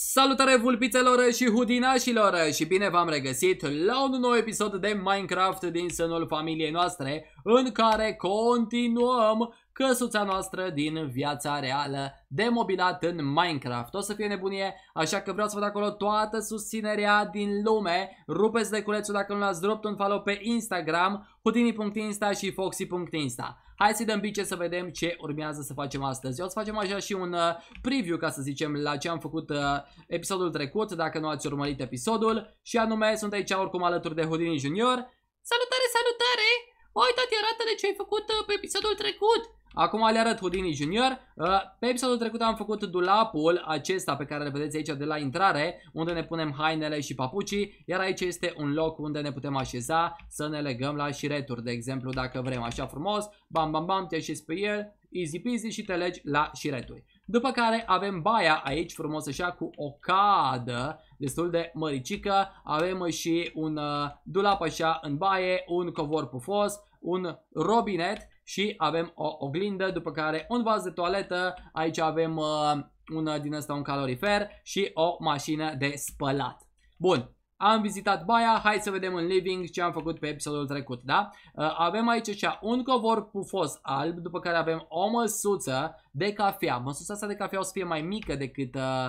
Salutare vulpițelor și hudinașilor și bine v-am regăsit la un nou episod de Minecraft din sânul familiei noastre în care continuăm căsuța noastră din viața reală de mobilat în Minecraft. O să fie nebunie, așa că vreau să vă dau acolo toată susținerea din lume. Rupeți de culețul dacă nu l-ați dropt un follow pe Instagram, hutini.insta și foxy.insta. Hai să-i dăm bice să vedem ce urmează să facem astăzi. O să facem așa și un uh, preview, ca să zicem, la ce am făcut uh, episodul trecut, dacă nu ați urmărit episodul. Și anume, sunt aici oricum alături de Houdini Junior. Salutare, salutare! Uite-te, arată de ce ai făcut uh, pe episodul trecut! Acum le arăt Houdini Junior. Uh, pe episodul trecut am făcut dulapul acesta pe care îl vedeți aici de la intrare, unde ne punem hainele și papucii, iar aici este un loc unde ne putem așeza să ne legăm la șireturi, de exemplu, dacă vrem așa frumos, bam bam bam, te așezi pe el, easy peasy și te legi la șireturi. După care avem baia aici frumos așa cu o cadă destul de măricică, avem și un uh, dulap așa în baie, un covor pufos, un robinet și avem o oglindă, după care un vas de toaletă, aici avem uh, una uh, din asta un calorifer și o mașină de spălat. Bun, am vizitat baia, hai să vedem în living ce am făcut pe episodul trecut, da? Uh, avem aici așa un covor pufos alb, după care avem o măsuță de cafea. Măsuța asta de cafea o să fie mai mică decât uh,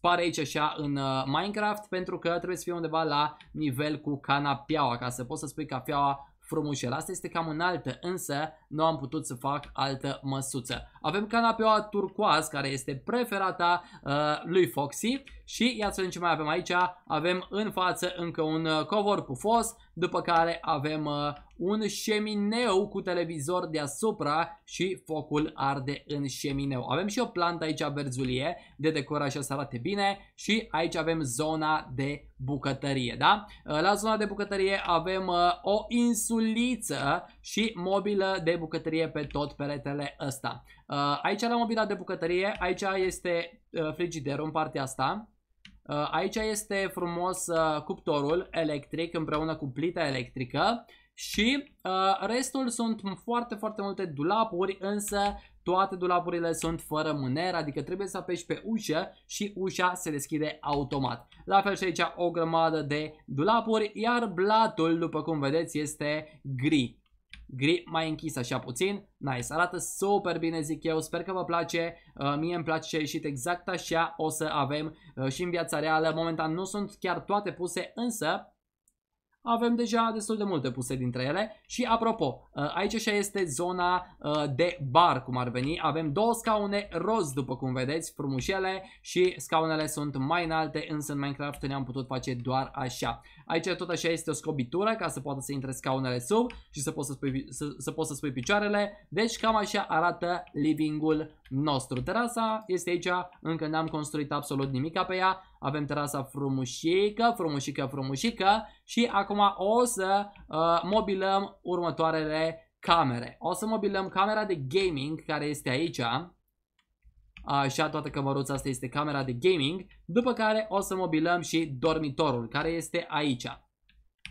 pare aici așa în uh, Minecraft, pentru că trebuie să fie undeva la nivel cu canapeaua, ca să poți să spui cafeaua frumușel. Asta este cam înaltă, însă nu am putut să fac altă măsuță. Avem canapeaua turcoaz, care este preferata uh, lui Foxy. Și ia să vedem ce mai avem aici. Avem în față încă un uh, covor pufos, după care avem uh, un șemineu cu televizor deasupra și focul arde în șemineu. Avem și o plantă aici verzulie de decor așa să arate bine și aici avem zona de bucătărie, da? Uh, la zona de bucătărie avem uh, o insuliță și mobilă de bucătărie pe tot peretele ăsta. Uh, aici la mobila de bucătărie, aici este uh, frigiderul în partea asta. Uh, aici este frumos cuptorul electric împreună cu plita electrică și restul sunt foarte foarte multe dulapuri, însă toate dulapurile sunt fără mâner, adică trebuie să apeși pe ușă și ușa se deschide automat. La fel și aici o grămadă de dulapuri, iar blatul, după cum vedeți, este gri. Gri mai închis așa puțin. Nice, arată super bine zic eu, sper că vă place. Uh, mie îmi place ce a ieșit exact așa, o să avem uh, și în viața reală. Momentan nu sunt chiar toate puse, însă avem deja destul de multe puse dintre ele și apropo, uh, aici așa este zona uh, de bar cum ar veni, avem două scaune roz după cum vedeți, frumușele și scaunele sunt mai înalte însă în Minecraft ne-am putut face doar așa. Aici tot așa este o scobitură ca să poată să intre scaunele sub și să poți să spui, să, să poți să spui picioarele, deci cam așa arată livingul nostru. Terasa este aici, încă n-am construit absolut nimic pe ea, avem terasa frumușică, frumușică, frumușică și acum o să uh, mobilăm următoarele camere. O să mobilăm camera de gaming care este aici. Așa, uh, toată cămăruța asta este camera de gaming. După care o să mobilăm și dormitorul care este aici.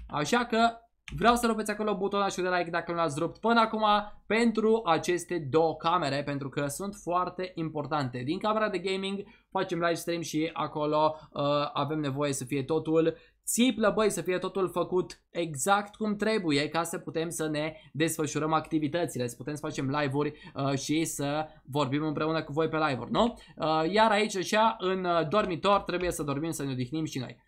Așa că Vreau să rupeți acolo butonul și de like dacă nu l-ați rupt până acum pentru aceste două camere, pentru că sunt foarte importante. Din camera de gaming facem live stream și acolo uh, avem nevoie să fie totul țiplă, băi, să fie totul făcut exact cum trebuie ca să putem să ne desfășurăm activitățile, să putem să facem live-uri uh, și să vorbim împreună cu voi pe live-uri, nu? Uh, iar aici, așa, în uh, dormitor, trebuie să dormim, să ne odihnim și noi.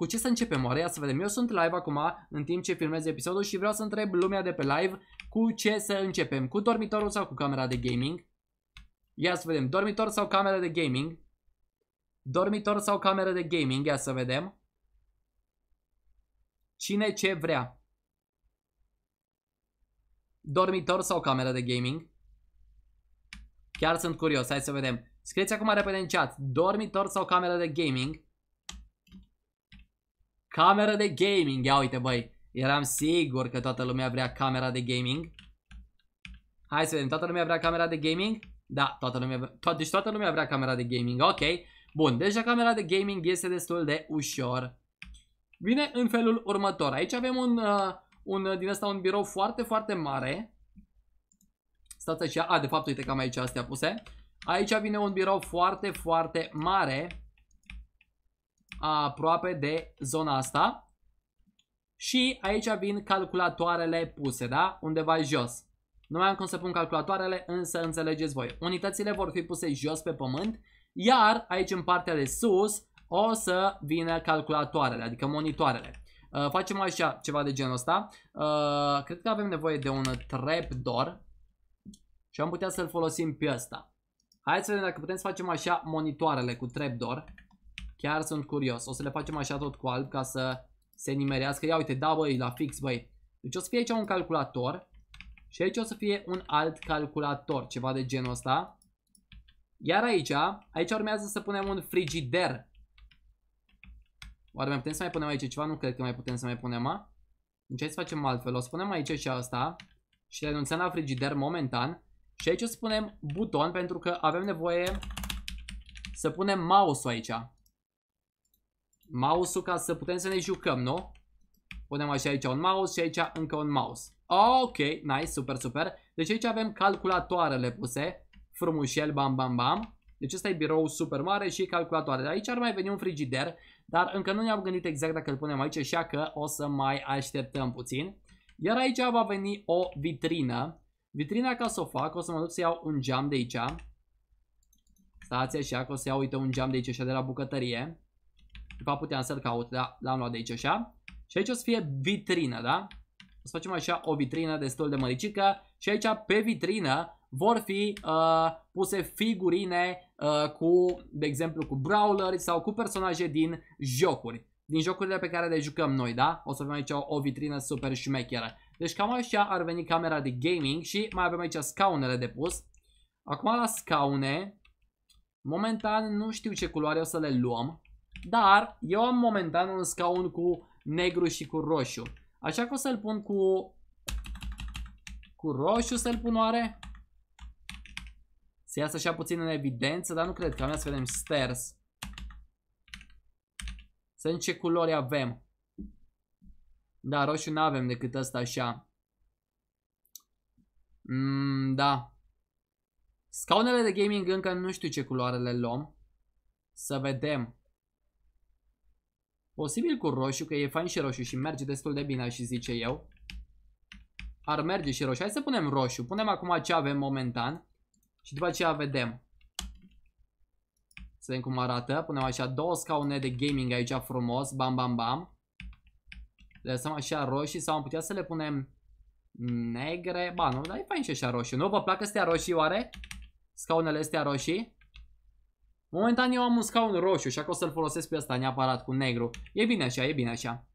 Cu ce să începem oare? Ia să vedem. Eu sunt live acum în timp ce filmez episodul și vreau să întreb lumea de pe live cu ce să începem. Cu dormitorul sau cu camera de gaming? Ia să vedem. Dormitor sau camera de gaming? Dormitor sau camera de gaming? Ia să vedem. Cine ce vrea? Dormitor sau camera de gaming? Chiar sunt curios. Hai să vedem. Scrieți acum repede în chat. Dormitor sau camera de gaming? Camera de gaming, ia uite băi. Eram sigur că toată lumea vrea camera de gaming. Hai să vedem, toată lumea vrea camera de gaming? Da, toată lumea, to deci toată lumea vrea camera de gaming, ok. Bun, deci deja camera de gaming este destul de ușor. Vine în felul următor. Aici avem un, uh, un uh, din asta un birou foarte, foarte mare. Stați așa, a, de fapt, uite cam aici astea puse. Aici vine un birou foarte, foarte mare aproape de zona asta. Și aici vin calculatoarele puse, da? Undeva jos. Nu mai am cum să pun calculatoarele, însă înțelegeți voi. Unitățile vor fi puse jos pe pământ, iar aici în partea de sus o să vină calculatoarele, adică monitoarele. Uh, facem așa ceva de genul ăsta. Uh, cred că avem nevoie de un trapdoor și am putea să-l folosim pe ăsta. Hai să vedem dacă putem să facem așa monitoarele cu trapdoor. Chiar sunt curios. O să le facem așa tot cu alb ca să se nimerească. Ia uite, da băi, la fix băi. Deci o să fie aici un calculator. Și aici o să fie un alt calculator, ceva de genul ăsta. Iar aici, aici urmează să punem un frigider. Oare mai putem să mai punem aici ceva? Nu cred că mai putem să mai punem, a? Deci hai să facem altfel. O să punem aici și asta. Și renunțăm la frigider momentan. Și aici o să punem buton pentru că avem nevoie să punem mouse-ul aici mouse-ul ca să putem să ne jucăm, nu? Punem așa aici un mouse și aici încă un mouse. Ok, nice, super, super. Deci aici avem calculatoarele puse. Frumușel, bam, bam, bam. Deci ăsta e birou super mare și calculatoare. Aici ar mai veni un frigider, dar încă nu ne-am gândit exact dacă îl punem aici, așa că o să mai așteptăm puțin. Iar aici va veni o vitrină. Vitrina ca să o fac, o să mă duc să iau un geam de aici. Stați așa că o să iau, uite, un geam de aici, așa de la bucătărie. După puteam să-l caut, da? L-am luat de aici așa. Și aici o să fie vitrină, da? O să facem așa o vitrină destul de măricică. Și aici pe vitrină vor fi uh, puse figurine uh, cu, de exemplu, cu brawleri sau cu personaje din jocuri. Din jocurile pe care le jucăm noi, da? O să avem aici o, o vitrină super șmecheră. Deci cam așa ar veni camera de gaming și mai avem aici scaunele de pus. Acum la scaune, momentan nu știu ce culoare o să le luăm. Dar eu am momentan un scaun cu negru și cu roșu. Așa că o să-l pun cu... Cu roșu să-l pun oare? Să iasă așa puțin în evidență, dar nu cred că am să vedem stairs. Să vedem ce culori avem. Da, roșu nu avem decât ăsta așa. Mm, da. Scaunele de gaming încă nu știu ce culoare le luăm. Să vedem. Posibil cu roșu, că e fain și roșu și merge destul de bine, aș zice eu. Ar merge și roșu. Hai să punem roșu. Punem acum ce avem momentan. Și după aceea vedem. Să vedem cum arată. Punem așa două scaune de gaming aici frumos. Bam, bam, bam. Le lăsăm așa roșii sau am putea să le punem negre. Ba, nu, dar e fain și așa roșu. Nu vă plac astea roșii oare? Scaunele astea roșii? Momentan eu am un scaun roșu, așa că o să-l folosesc pe ăsta neapărat cu negru. E bine așa, e bine așa.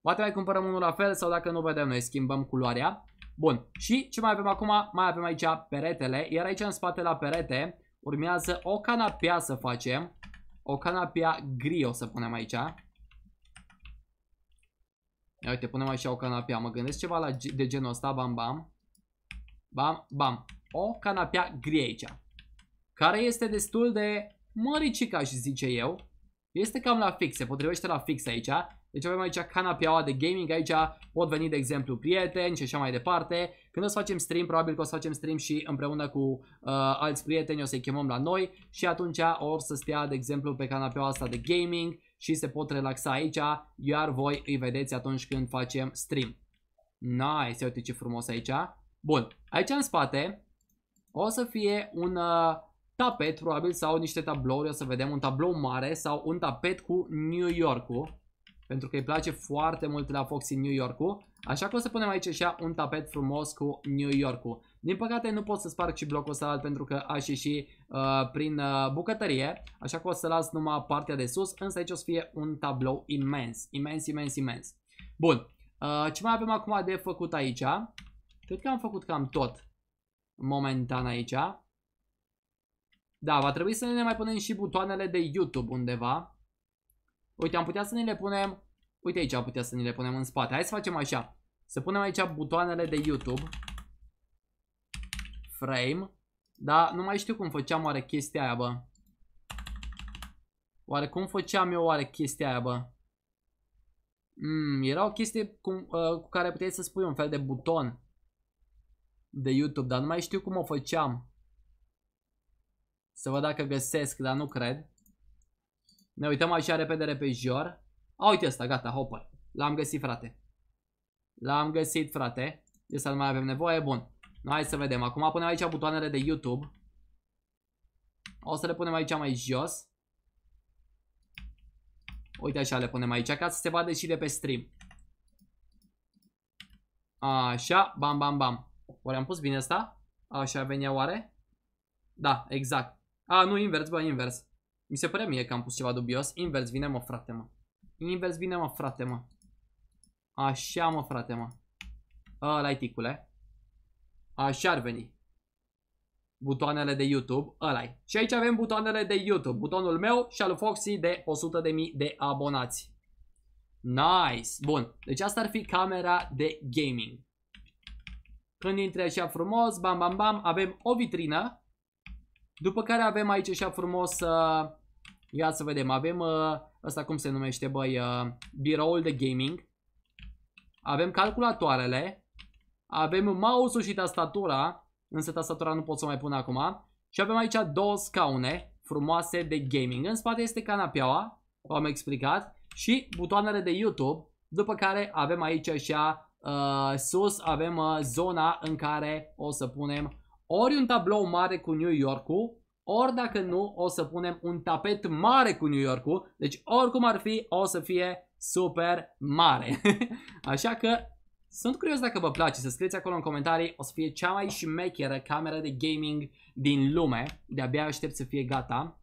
Poate mai cumpărăm unul la fel sau dacă nu vedem noi schimbăm culoarea. Bun, și ce mai avem acum? Mai avem aici peretele, iar aici în spate la perete urmează o canapea să facem. O canapea gri o să punem aici. Ia uite, punem așa o canapea, mă gândesc ceva la, de genul ăsta, bam bam. Bam, bam. O canapea gri aici. Care este destul de măricica, aș zice eu. Este cam la fix, se potrivește la fix aici. Deci avem aici canapeaua de gaming, aici pot veni, de exemplu, prieteni și așa mai departe. Când o să facem stream, probabil că o să facem stream și împreună cu uh, alți prieteni o să-i chemăm la noi și atunci or să stea, de exemplu, pe canapeaua asta de gaming și se pot relaxa aici, iar voi îi vedeți atunci când facem stream. Nice, uite ce frumos aici. Bun, aici în spate o să fie un... Uh, tapet probabil sau niște tablouri, o să vedem un tablou mare sau un tapet cu New York-ul. Pentru că îi place foarte mult la Foxy New York-ul. Așa că o să punem aici așa un tapet frumos cu New York-ul. Din păcate nu pot să sparg și blocul ăsta pentru că aș ieși uh, prin uh, bucătărie. Așa că o să las numai partea de sus, însă aici o să fie un tablou imens, imens, imens, imens. Bun, uh, ce mai avem acum de făcut aici? Cred că am făcut cam tot momentan aici. Da, va trebui să ne mai punem și butoanele de YouTube undeva. Uite, am putea să ne le punem... Uite aici am putea să ne le punem în spate. Hai să facem așa. Să punem aici butoanele de YouTube. Frame. Da, nu mai știu cum făceam oare chestia aia, bă. Oare cum făceam eu oare chestia aia, bă? Mm, era o chestie cu, uh, ă, cu care puteai să spui un fel de buton de YouTube, dar nu mai știu cum o făceam. Să văd dacă găsesc, dar nu cred. Ne uităm așa repede, jor A, uite asta, gata, hopper. L-am găsit, frate. L-am găsit, frate. De să nu mai avem nevoie, bun. No, hai să vedem. Acum punem aici butoanele de YouTube. O să le punem aici mai jos. Uite așa le punem aici, ca să se vadă și de pe stream. Așa, bam, bam, bam. Oare am pus bine asta? Așa venea oare? Da, exact. A, nu, invers, bă, invers. Mi se părea mie că am pus ceva dubios. Invers, vine mă, frate, mă. Invers, vine mă, frate, mă. Așa, mă, frate, mă. A, i ticule. Așa ar veni. Butoanele de YouTube, ăla-i. Și aici avem butoanele de YouTube. Butonul meu și al Foxy de 100.000 de abonați. Nice! Bun. Deci asta ar fi camera de gaming. Când intre așa frumos, bam, bam, bam, avem o vitrină după care avem aici așa frumos, uh, ia să vedem, avem uh, ăsta cum se numește, băi, uh, biroul de gaming. Avem calculatoarele, avem mouse-ul și tastatura, însă tastatura nu pot să mai pun acum. Și avem aici două scaune frumoase de gaming. În spate este canapeaua, v-am explicat, și butoanele de YouTube. După care avem aici așa, uh, sus avem uh, zona în care o să punem ori un tablou mare cu New York-ul, ori dacă nu, o să punem un tapet mare cu New York-ul. Deci oricum ar fi, o să fie super mare. Așa că sunt curios dacă vă place, să scrieți acolo în comentarii, o să fie cea mai șmecheră cameră de gaming din lume. De-abia aștept să fie gata.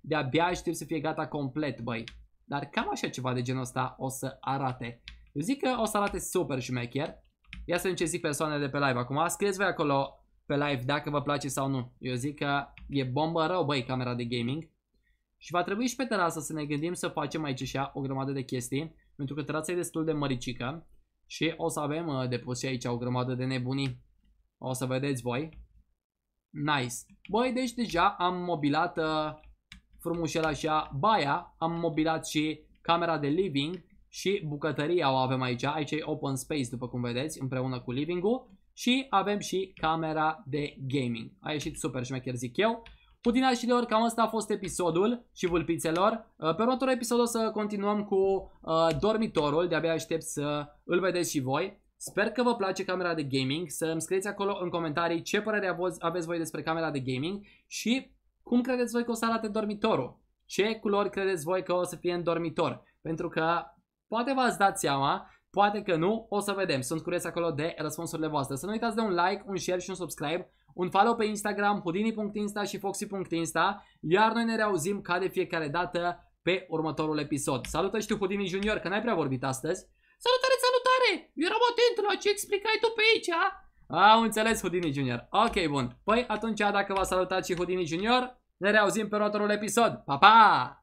De-abia aștept să fie gata complet, băi. Dar cam așa ceva de genul ăsta o să arate. Eu zic că o să arate super șmecher. Ia să vedem ce zic persoanele de pe live acum. Scrieți voi acolo pe live dacă vă place sau nu. Eu zic că e bombă rău, băi, camera de gaming. Și va trebui și pe terasă să ne gândim să facem aici și o grămadă de chestii, pentru că terasa e destul de măricică și o să avem uh, depus și aici o grămadă de nebuni O să vedeți voi. Nice. Băi, deci deja am mobilat uh, frumușel așa baia, am mobilat și camera de living și bucătăria o avem aici. Aici e open space, după cum vedeți, împreună cu living-ul și avem și camera de gaming. A ieșit super și chiar zic eu. lor, cam asta a fost episodul și vulpițelor. Uh, pe următorul episod o să continuăm cu uh, dormitorul, de-abia aștept să îl vedeți și voi. Sper că vă place camera de gaming, să îmi scrieți acolo în comentarii ce părere aveți voi despre camera de gaming și cum credeți voi că o să arate dormitorul. Ce culori credeți voi că o să fie în dormitor? Pentru că poate v-ați dat seama Poate că nu, o să vedem. Sunt curios acolo de răspunsurile voastre. Să nu uitați de un like, un share și un subscribe, un follow pe Instagram, hudini.insta și foxy.insta, iar noi ne reauzim ca de fiecare dată pe următorul episod. Salută și tu, Houdini Junior, că n-ai prea vorbit astăzi. Salutare, salutare! Eu eram atent la ce explicai tu pe aici, a? Am înțeles, Houdini Junior. Ok, bun. Păi atunci, dacă v-a salutat și Houdini Junior, ne reauzim pe următorul episod. Pa, pa!